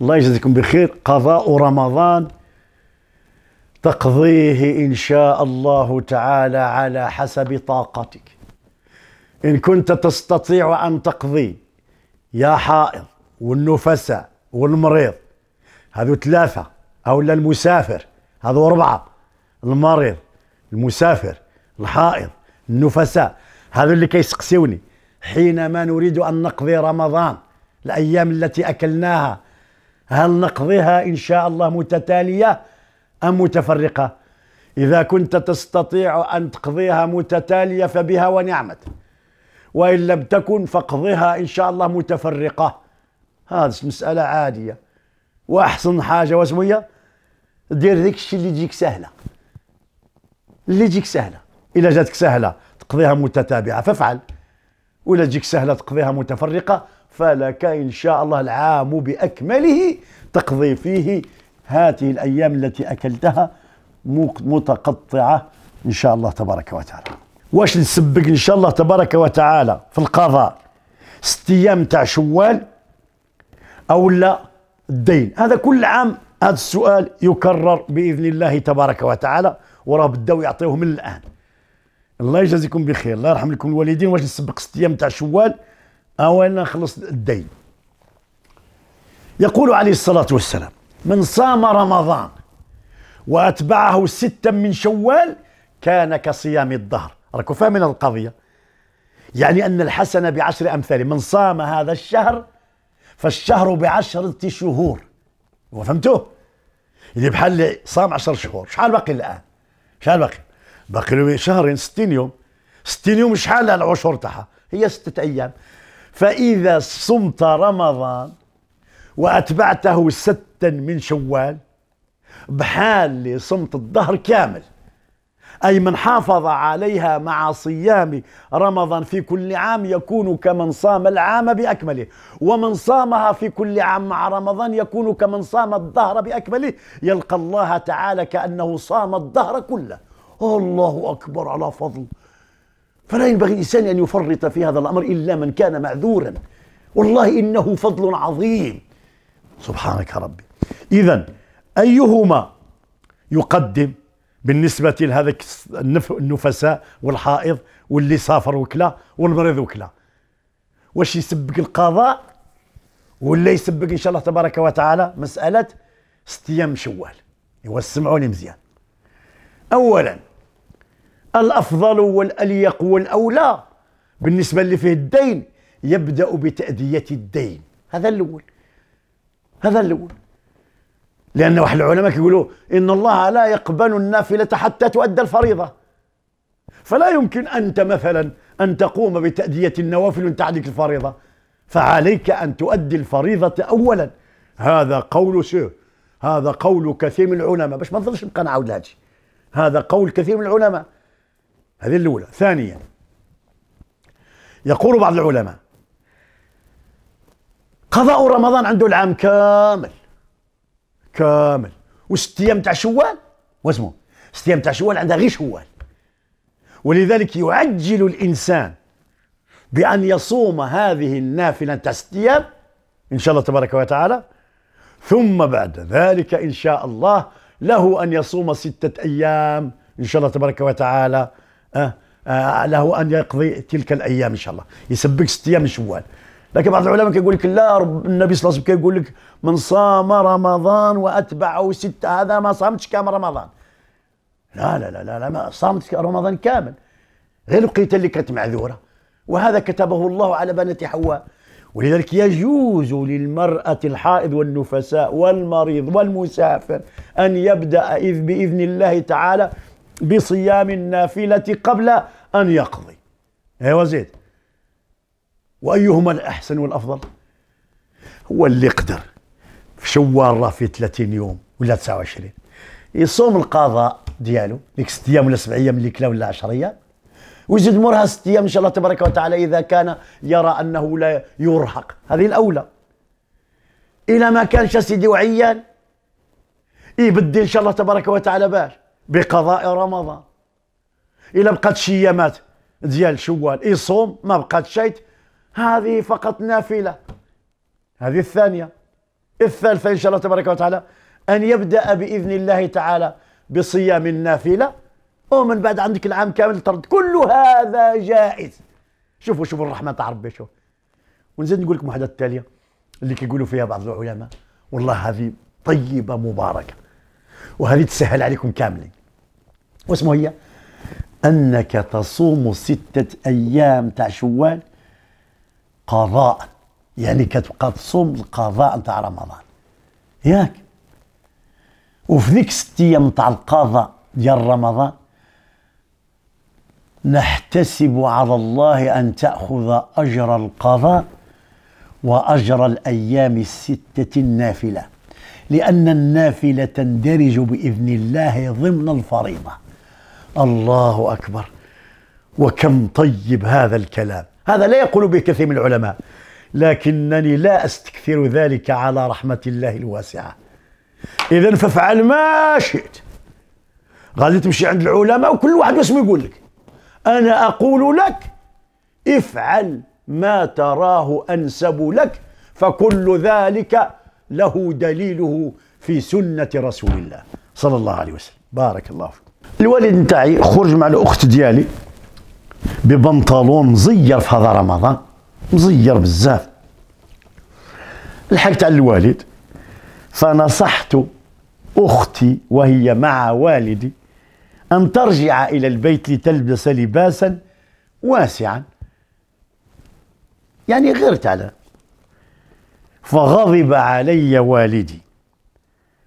الله يجزيكم بخير قضاء رمضان تقضيه إن شاء الله تعالى على حسب طاقتك إن كنت تستطيع أن تقضي يا حائض والنفساء والمريض هذو ثلاثة أو المسافر هذو أربعة المريض المسافر الحائض النفساء هذو اللي كيسقسيوني حينما نريد أن نقضي رمضان الأيام التي أكلناها هل نقضيها إن شاء الله متتالية أم متفرقة إذا كنت تستطيع أن تقضيها متتالية فبها ونعمت وإن لم تكن فاقضيها إن شاء الله متفرقة هذه مسألة عادية وأحسن حاجة واسمية دير ذيك الشيء اللي يجيك سهلة اللي يجيك سهلة إلا جاتك سهلة تقضيها متتابعة فافعل ولا تجيك سهلة تقضيها متفرقة فلك إن شاء الله العام بأكمله تقضي فيه هذه الأيام التي أكلتها متقطعة إن شاء الله تبارك وتعالى واش نسبق إن شاء الله تبارك وتعالى في القضاء ست أيام تاع شوال أو لا الدين هذا كل عام هذا السؤال يكرر بإذن الله تبارك وتعالى وراه بداو يعطيوه من الآن الله يجازيكم بخير الله يرحم لكم الوالدين واش نسبق ست أيام تاع شوال أو أن نخلص الدين يقول عليه الصلاة والسلام من صام رمضان وأتبعه ستا من شوال كان كصيام الدهر راكم فاهمين القضية يعني أن الحسنة بعشر أمثال من صام هذا الشهر فالشهر بعشرة شهور وفهمتوه يعني اللي بحال صام عشر شهور شحال باقي الآن شحال باقي باقي له شهرين 60 يوم 60 يوم شحال العشر تاعها هي ستة أيام فإذا صمت رمضان وأتبعته ستا من شوال بحال صمت الظهر كامل أي من حافظ عليها مع صيام رمضان في كل عام يكون كمن صام العام بأكمله ومن صامها في كل عام مع رمضان يكون كمن صام الظهر بأكمله يلقى الله تعالى كأنه صام الظهر كله الله أكبر على فضل فلا ينبغي الإنسان أن يفرط في هذا الأمر إلا من كان معذورا والله إنه فضل عظيم سبحانك ربي إذا أيهما يقدم بالنسبة لهذا النفساء والحائض واللي سافر وكلا والمريض وكلا واش يسبق القضاء ولا يسبق إن شاء الله تبارك وتعالى مسألة ست أيام شوال سمعوني مزيان أولا الأفضل والأليق والأولى بالنسبة اللي فيه الدين يبدأ بتأدية الدين هذا الأول هذا الأول لأن واحد العلماء كيقولوا إن الله لا يقبل النافلة حتى تؤدى الفريضة فلا يمكن أنت مثلا أن تقوم بتأدية النوافل وأنت عليك الفريضة فعليك أن تؤدي الفريضة أولا هذا قول شو هذا قول كثير من العلماء باش ما نظلش نبقى نعاود هذا قول كثير من العلماء هذه الأولى ثانيا يقول بعض العلماء قضاء رمضان عنده العام كامل كامل وست أيام تاع شوال واسمه ست أيام تاع شوال عندها غير شوال ولذلك يعجل الإنسان بأن يصوم هذه النافلة تاع ست أيام إن شاء الله تبارك وتعالى ثم بعد ذلك إن شاء الله له أن يصوم ستة أيام إن شاء الله تبارك وتعالى أه آه له ان يقضي تلك الايام ان شاء الله يسبك ست ايام من شوال لكن بعض العلماء كيقول لك لا رب النبي صلى الله عليه وسلم كيقول لك من صام رمضان واتبعه ست هذا ما صامتش كامل رمضان لا لا لا لا, لا ما صامت رمضان كامل غير لقيت اللي كانت معذوره وهذا كتبه الله على بنات حواء ولذلك يجوز للمرأة الحائض والنفساء والمريض والمسافر أن يبدأ إذ بإذن الله تعالى بصيام النافلة قبل أن يقضي أيوة زيد وأيهما الأحسن والأفضل هو اللي قدر في شوال راه في 30 يوم ولا 29 يصوم القضاء ديالو ديك ست ايام ولا سبع ايام اللي كلا ولا 10 ايام ويزيد مورها ست ايام ان شاء الله تبارك وتعالى اذا كان يرى انه لا يرهق هذه الاولى الى ما كانش سيدي وعيان يبدل ان شاء الله تبارك وتعالى باش بقضاء رمضان الا بقات شي يامات ديال شوال يصوم ما بقات شيء هذه فقط نافله هذه الثانيه الثالثه ان شاء الله تبارك وتعالى ان يبدا باذن الله تعالى بصيام النافله ومن بعد عندك العام كامل ترد كل هذا جائز شوفوا شوفوا الرحمه تاع ربي شوف ونزيد نقول لكم واحده التاليه اللي كيقولوا فيها بعض العلماء والله هذه طيبه مباركه وهذه تسهل عليكم كاملين واسمه هي أنك تصوم ستة أيام تاع شوال قضاء يعني كتبقى تصوم القضاء تاع رمضان ياك وفي ذيك ست أيام تاع القضاء ديال رمضان نحتسب على الله أن تأخذ أجر القضاء وأجر الأيام الستة النافلة لأن النافلة تندرج بإذن الله ضمن الفريضة الله أكبر وكم طيب هذا الكلام هذا لا يقول به كثير من العلماء لكنني لا أستكثر ذلك على رحمة الله الواسعة إذا فافعل ما شئت غادي تمشي عند العلماء وكل واحد بس يقول لك أنا أقول لك افعل ما تراه أنسب لك فكل ذلك له دليله في سنة رسول الله صلى الله عليه وسلم بارك الله فيك الوالد نتاعي خرج مع الاخت ديالي ببنطلون مزير في هذا رمضان مزير بزاف لحقت على الوالد فنصحت اختي وهي مع والدي ان ترجع الى البيت لتلبس لباسا واسعا يعني غير تعالى فغضب علي والدي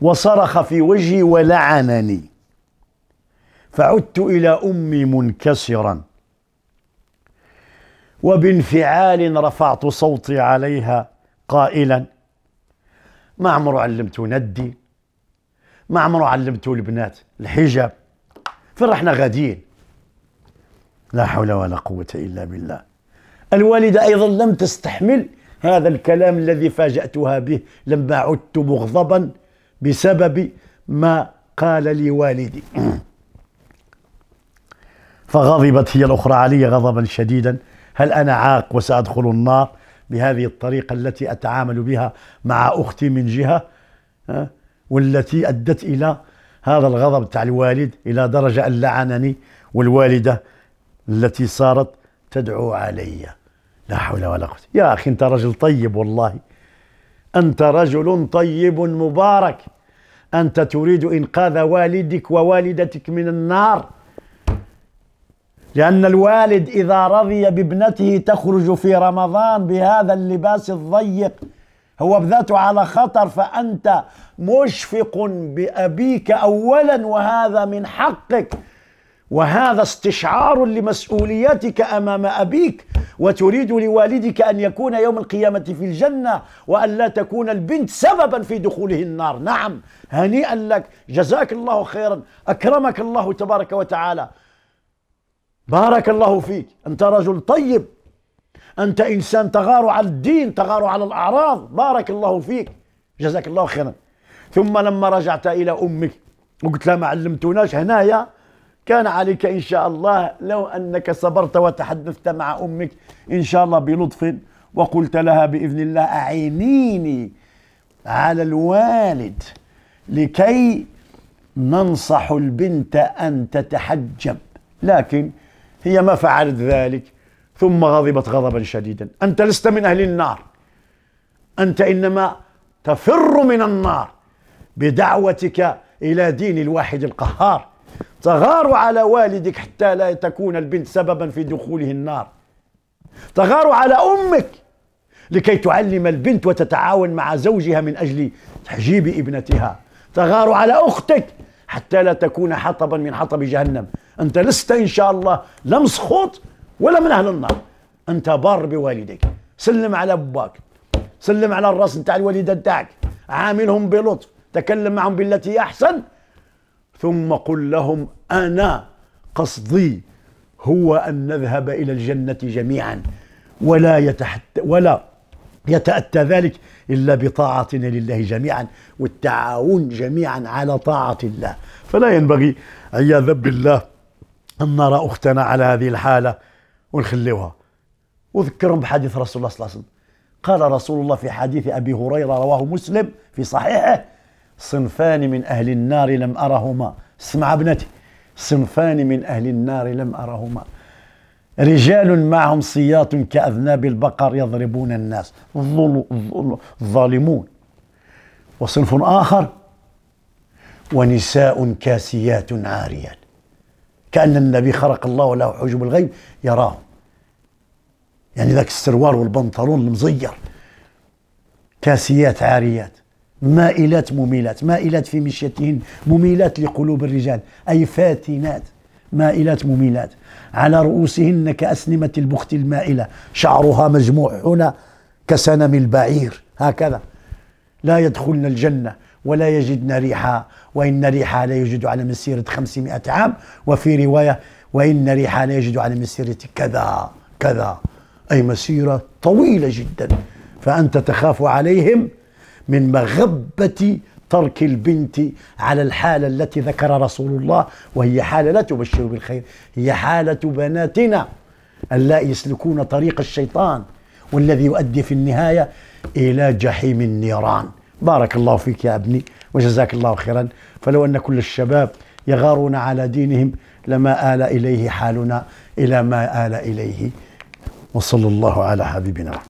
وصرخ في وجهي ولعنني فعدت إلى أمي منكسرا وبانفعال رفعت صوتي عليها قائلا ما عمره علمته ندي ما عمره علمته البنات الحجاب فين رحنا غاديين لا حول ولا قوة إلا بالله الوالدة أيضا لم تستحمل هذا الكلام الذي فاجأتها به لما عدت مغضبا بسبب ما قال لي والدي فغضبت هي الأخرى علي غضبا شديدا هل أنا عاق وسأدخل النار بهذه الطريقة التي أتعامل بها مع أختي من جهة والتي أدت إلى هذا الغضب تاع الوالد إلى درجة أن لعنني والوالدة التي صارت تدعو علي لا حول ولا قوة يا أخي أنت رجل طيب والله أنت رجل طيب مبارك أنت تريد إنقاذ والدك ووالدتك من النار لأن الوالد إذا رضي بابنته تخرج في رمضان بهذا اللباس الضيق هو بذاته على خطر فأنت مشفق بأبيك أولا وهذا من حقك وهذا استشعار لمسؤوليتك امام ابيك وتريد لوالدك ان يكون يوم القيامه في الجنه وان لا تكون البنت سببا في دخوله النار نعم هنيئا لك جزاك الله خيرا اكرمك الله تبارك وتعالى بارك الله فيك أنت رجل طيب أنت إنسان تغار على الدين تغار على الأعراض بارك الله فيك جزاك الله خيرا ثم لما رجعت إلى أمك وقلت لها ما علمتوناش هنايا كان عليك إن شاء الله لو أنك صبرت وتحدثت مع أمك إن شاء الله بلطف وقلت لها بإذن الله أعينيني على الوالد لكي ننصح البنت أن تتحجب لكن هي ما فعلت ذلك ثم غضبت غضبا شديدا أنت لست من أهل النار أنت إنما تفر من النار بدعوتك إلى دين الواحد القهار تغار على والدك حتى لا تكون البنت سببا في دخوله النار تغار على أمك لكي تعلم البنت وتتعاون مع زوجها من أجل تحجيب ابنتها تغار على أختك حتى لا تكون حطبا من حطب جهنم أنت لست إن شاء الله لا مسخوط ولا من أهل النار أنت بار بوالديك سلم على باك سلم على الراس نتاع الوالدة نتاعك عاملهم بلطف تكلم معهم بالتي أحسن ثم قل لهم أنا قصدي هو أن نذهب إلى الجنة جميعا ولا يتحت ولا يتأتى ذلك إلا بطاعتنا لله جميعا والتعاون جميعا على طاعة الله فلا ينبغي عياذا بالله أن نرى أختنا على هذه الحالة ونخليوها وذكرهم بحديث رسول الله صلى الله عليه وسلم قال رسول الله في حديث أبي هريرة رواه مسلم في صحيحه صنفان من أهل النار لم أرهما اسمع ابنتي صنفان من أهل النار لم أرهما رجال معهم صياط كأذناب البقر يضربون الناس الظالمون وصنف آخر ونساء كاسيات عاريات كأن النبي خلق الله له حجب الغيب يراه يعني ذاك السروال والبنطلون المزير كاسيات عاريات مائلات مميلات مائلات في مشيتهن مميلات لقلوب الرجال أي فاتنات مائلات مميلات على رؤوسهن كأسنمة البخت المائلة شعرها مجموع هنا كسنم البعير هكذا لا يدخلن الجنة ولا يجدن ريحا وإن ريحا لا يجد على مسيرة خمسمائة عام وفي رواية وإن ريحا لا يجد على مسيرة كذا كذا أي مسيرة طويلة جدا فأنت تخاف عليهم من مغبة ترك البنت على الحالة التي ذكر رسول الله وهي حالة لا تبشر بالخير هي حالة بناتنا ألا يسلكون طريق الشيطان والذي يؤدي في النهاية إلى جحيم النيران بارك الله فيك يا ابني وجزاك الله خيرا فلو أن كل الشباب يغارون على دينهم لما آل إليه حالنا إلى ما آل إليه وصلى الله على حبيبنا